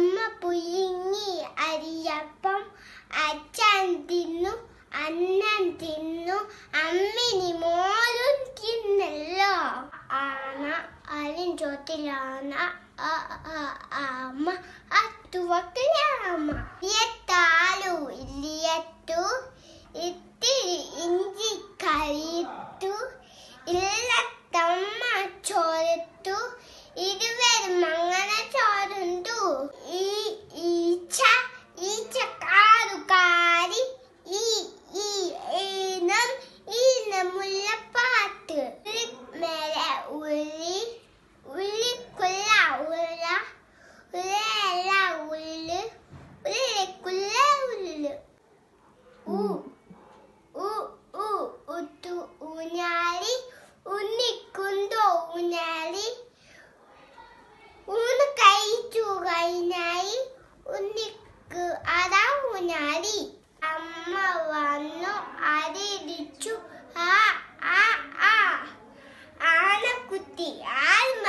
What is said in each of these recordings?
അമ്മ പുഴുങ്ങി അരിയപ്പം അച്ഛൻ തിന്നു അന്നം തിന്നു അമ്മിനി മോരും തിന്നല്ലോ ആന അരി ചോത്തിലാന അമ്മ അത്തുവക്കിലാമ ഇയത്താലു ഇല്ലിയത്തു ഇത്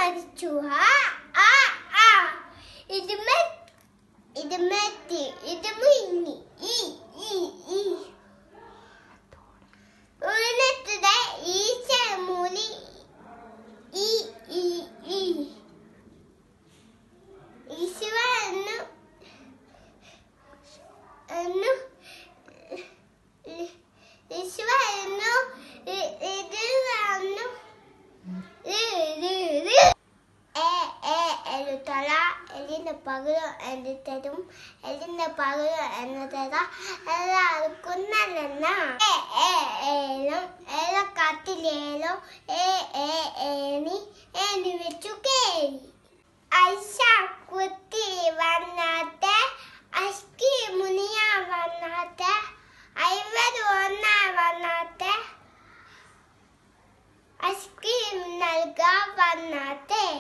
Marichuha. Ah, ah. It's a meti. It's a meti. It's a mini. എല്ലിൻ്റെ പകരം എൻ്റെ തരും എല്ലിൻ്റെ പകരം എന്ന തരാ എല്ലാവർക്കും നല്ലെന്ന ഏലും ഏല കത്തിലേലോ ഏ ഏ ഏണി ഏണി വെച്ചു കേറി ഐഷ കുത്തി വന്നാത്തെ അഷ്കി മുനിയ വന്നാത്തെ ഐവര് ഒന്ന വന്നാത്തെ ഐസ്ക്രീം നൽകാൻ വന്നാത്തെ